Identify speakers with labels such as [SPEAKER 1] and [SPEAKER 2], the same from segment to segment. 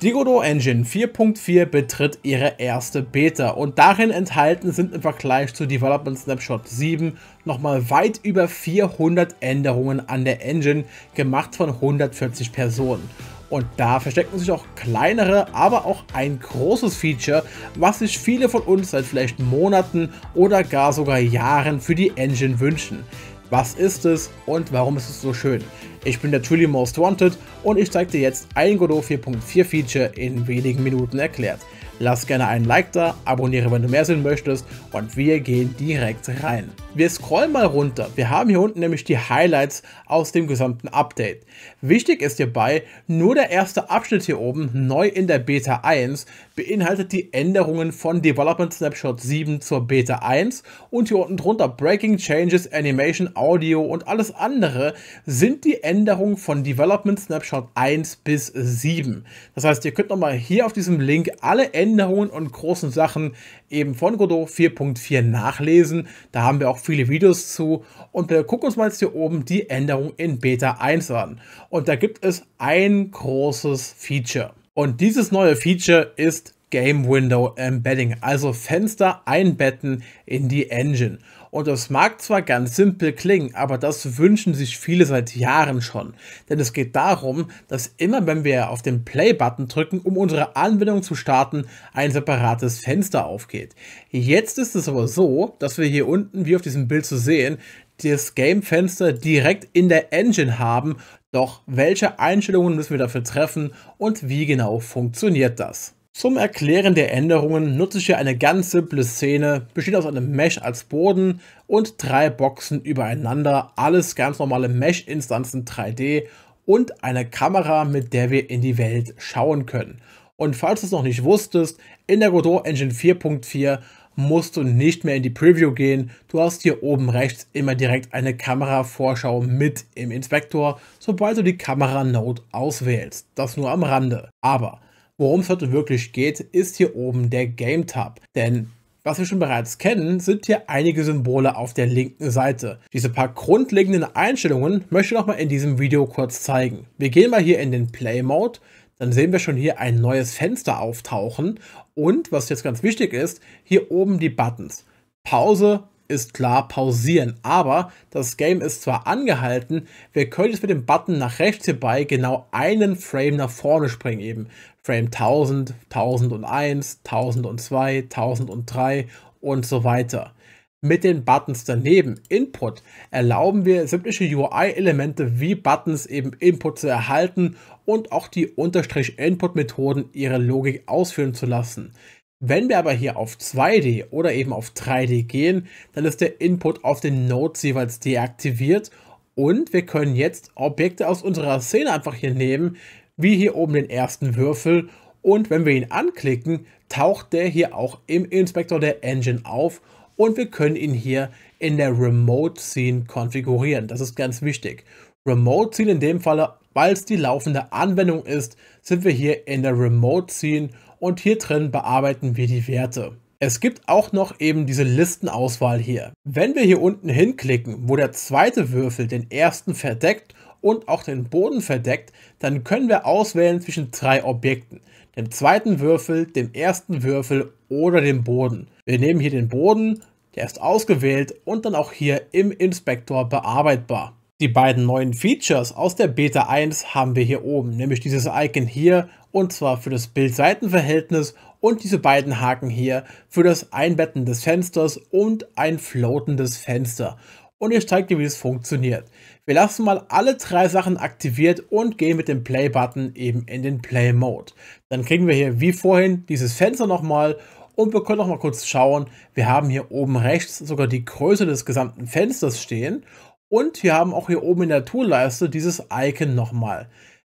[SPEAKER 1] Die Godot Engine 4.4 betritt ihre erste Beta und darin enthalten sind im Vergleich zu Development Snapshot 7 nochmal weit über 400 Änderungen an der Engine, gemacht von 140 Personen. Und da verstecken sich auch kleinere, aber auch ein großes Feature, was sich viele von uns seit vielleicht Monaten oder gar sogar Jahren für die Engine wünschen. Was ist es und warum ist es so schön? Ich bin der Truly Most Wanted und ich zeige dir jetzt ein Godot 4.4 Feature in wenigen Minuten erklärt. Lass gerne einen Like da, abonniere, wenn du mehr sehen möchtest und wir gehen direkt rein wir scrollen mal runter. Wir haben hier unten nämlich die Highlights aus dem gesamten Update. Wichtig ist hierbei, nur der erste Abschnitt hier oben, neu in der Beta 1, beinhaltet die Änderungen von Development Snapshot 7 zur Beta 1 und hier unten drunter Breaking Changes, Animation, Audio und alles andere sind die Änderungen von Development Snapshot 1 bis 7. Das heißt, ihr könnt nochmal hier auf diesem Link alle Änderungen und großen Sachen eben von Godot 4.4 nachlesen. Da haben wir auch viele Videos zu und wir gucken uns mal jetzt hier oben die Änderung in Beta 1 an. Und da gibt es ein großes Feature. Und dieses neue Feature ist Game Window Embedding, also Fenster einbetten in die Engine. Und das mag zwar ganz simpel klingen, aber das wünschen sich viele seit Jahren schon. Denn es geht darum, dass immer wenn wir auf den Play-Button drücken, um unsere Anwendung zu starten, ein separates Fenster aufgeht. Jetzt ist es aber so, dass wir hier unten, wie auf diesem Bild zu sehen, das Game-Fenster direkt in der Engine haben. Doch welche Einstellungen müssen wir dafür treffen und wie genau funktioniert das? Zum Erklären der Änderungen nutze ich hier eine ganz simple Szene, bestehend aus einem Mesh als Boden und drei Boxen übereinander, alles ganz normale Mesh-Instanzen 3D und eine Kamera, mit der wir in die Welt schauen können. Und falls du es noch nicht wusstest, in der Godot Engine 4.4 musst du nicht mehr in die Preview gehen. Du hast hier oben rechts immer direkt eine Kameravorschau mit im Inspektor, sobald du die Kamera-Node auswählst. Das nur am Rande. Aber Worum es heute wirklich geht, ist hier oben der Game Tab. Denn was wir schon bereits kennen, sind hier einige Symbole auf der linken Seite. Diese paar grundlegenden Einstellungen möchte ich nochmal in diesem Video kurz zeigen. Wir gehen mal hier in den Play Mode, dann sehen wir schon hier ein neues Fenster auftauchen und, was jetzt ganz wichtig ist, hier oben die Buttons. Pause, ist klar pausieren, aber das Game ist zwar angehalten, wir können jetzt mit dem Button nach rechts hierbei genau einen Frame nach vorne springen eben. Frame 1000, 1001, 1002, 1003 und so weiter. Mit den Buttons daneben, Input, erlauben wir sämtliche UI-Elemente wie Buttons eben Input zu erhalten und auch die Unterstrich-Input-Methoden ihre Logik ausführen zu lassen. Wenn wir aber hier auf 2D oder eben auf 3D gehen, dann ist der Input auf den Nodes jeweils deaktiviert und wir können jetzt Objekte aus unserer Szene einfach hier nehmen, wie hier oben den ersten Würfel und wenn wir ihn anklicken, taucht der hier auch im Inspektor der Engine auf und wir können ihn hier in der Remote Scene konfigurieren. Das ist ganz wichtig. Remote Scene in dem Falle, weil es die laufende Anwendung ist, sind wir hier in der Remote Scene und hier drin bearbeiten wir die Werte. Es gibt auch noch eben diese Listenauswahl hier. Wenn wir hier unten hinklicken, wo der zweite Würfel den ersten verdeckt und auch den Boden verdeckt, dann können wir auswählen zwischen drei Objekten. Dem zweiten Würfel, dem ersten Würfel oder dem Boden. Wir nehmen hier den Boden, der ist ausgewählt und dann auch hier im Inspektor bearbeitbar. Die beiden neuen Features aus der Beta 1 haben wir hier oben, nämlich dieses Icon hier und zwar für das Bild-Seiten-Verhältnis und diese beiden Haken hier für das Einbetten des Fensters und ein floatendes Fenster. Und ich zeige dir, wie es funktioniert. Wir lassen mal alle drei Sachen aktiviert und gehen mit dem Play-Button eben in den Play-Mode. Dann kriegen wir hier wie vorhin dieses Fenster nochmal und wir können nochmal kurz schauen, wir haben hier oben rechts sogar die Größe des gesamten Fensters stehen und wir haben auch hier oben in der Toolleiste dieses Icon nochmal.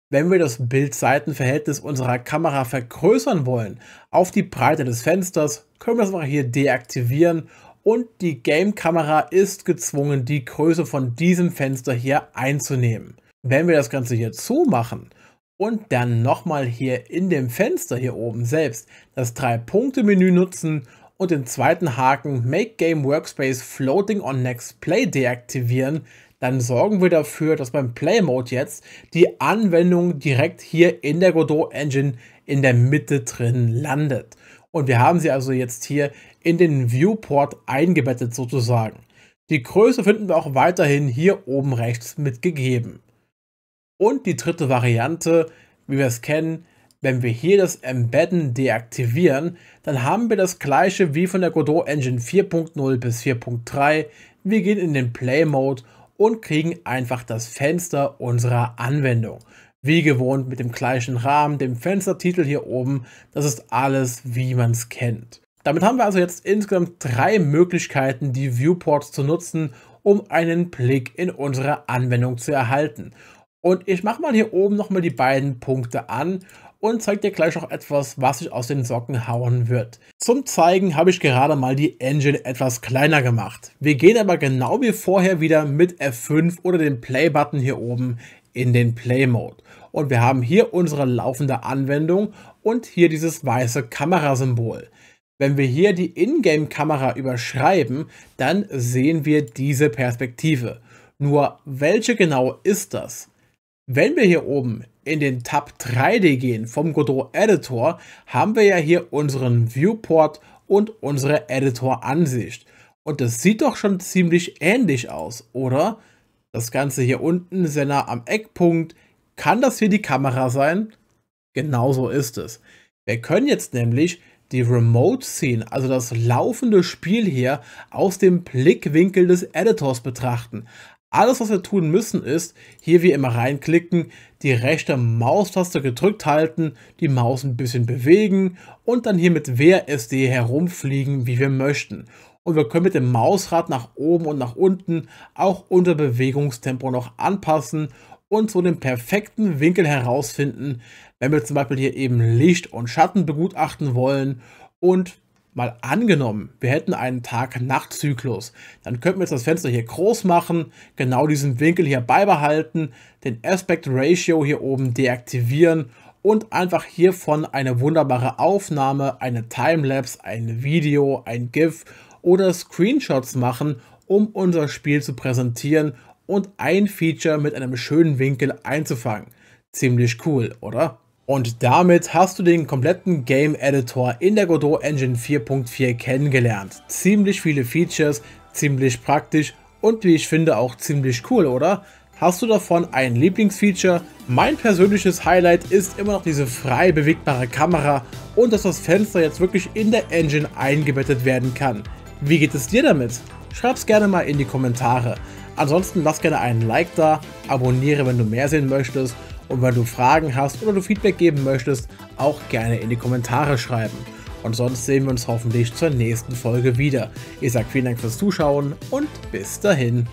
[SPEAKER 1] Wenn wir das Bildseitenverhältnis unserer Kamera vergrößern wollen, auf die Breite des Fensters, können wir das mal hier deaktivieren und die Game-Kamera ist gezwungen, die Größe von diesem Fenster hier einzunehmen. Wenn wir das Ganze hier zumachen und dann nochmal hier in dem Fenster hier oben selbst das Drei-Punkte-Menü nutzen und den zweiten Haken Make Game Workspace Floating on Next Play deaktivieren, dann sorgen wir dafür, dass beim Play Mode jetzt die Anwendung direkt hier in der Godot Engine in der Mitte drin landet. Und wir haben sie also jetzt hier in den Viewport eingebettet sozusagen. Die Größe finden wir auch weiterhin hier oben rechts mitgegeben. Und die dritte Variante, wie wir es kennen, wenn wir hier das Embedden deaktivieren, dann haben wir das gleiche wie von der Godot Engine 4.0 bis 4.3. Wir gehen in den Play Mode und kriegen einfach das Fenster unserer Anwendung. Wie gewohnt mit dem gleichen Rahmen, dem Fenstertitel hier oben. Das ist alles, wie man es kennt. Damit haben wir also jetzt insgesamt drei Möglichkeiten, die Viewports zu nutzen, um einen Blick in unsere Anwendung zu erhalten. Und ich mache mal hier oben nochmal die beiden Punkte an und zeigt dir gleich noch etwas, was sich aus den Socken hauen wird. Zum Zeigen habe ich gerade mal die Engine etwas kleiner gemacht. Wir gehen aber genau wie vorher wieder mit F5 oder dem Play-Button hier oben in den Play-Mode. Und wir haben hier unsere laufende Anwendung und hier dieses weiße Kamerasymbol. Wenn wir hier die Ingame-Kamera überschreiben, dann sehen wir diese Perspektive. Nur welche genau ist das? Wenn wir hier oben in den Tab 3D gehen vom Godot Editor, haben wir ja hier unseren Viewport und unsere Editor-Ansicht. Und das sieht doch schon ziemlich ähnlich aus, oder? Das Ganze hier unten, Senna am Eckpunkt, kann das hier die Kamera sein? Genauso ist es. Wir können jetzt nämlich die Remote Scene, also das laufende Spiel hier, aus dem Blickwinkel des Editors betrachten. Alles, was wir tun müssen, ist hier wie immer reinklicken, die rechte Maustaste gedrückt halten, die Maus ein bisschen bewegen und dann hier mit WSD herumfliegen, wie wir möchten. Und wir können mit dem Mausrad nach oben und nach unten auch unser Bewegungstempo noch anpassen und so den perfekten Winkel herausfinden, wenn wir zum Beispiel hier eben Licht und Schatten begutachten wollen und Mal angenommen, wir hätten einen Tag-Nacht-Zyklus, dann könnten wir jetzt das Fenster hier groß machen, genau diesen Winkel hier beibehalten, den Aspect Ratio hier oben deaktivieren und einfach hiervon eine wunderbare Aufnahme, eine Timelapse, ein Video, ein GIF oder Screenshots machen, um unser Spiel zu präsentieren und ein Feature mit einem schönen Winkel einzufangen. Ziemlich cool, oder? Und damit hast du den kompletten Game Editor in der Godot Engine 4.4 kennengelernt. Ziemlich viele Features, ziemlich praktisch und wie ich finde auch ziemlich cool, oder? Hast du davon ein Lieblingsfeature? Mein persönliches Highlight ist immer noch diese frei bewegbare Kamera und dass das Fenster jetzt wirklich in der Engine eingebettet werden kann. Wie geht es dir damit? Schreib's gerne mal in die Kommentare. Ansonsten lass gerne einen Like da, abonniere, wenn du mehr sehen möchtest und wenn du Fragen hast oder du Feedback geben möchtest, auch gerne in die Kommentare schreiben. Und sonst sehen wir uns hoffentlich zur nächsten Folge wieder. Ich sage vielen Dank fürs Zuschauen und bis dahin.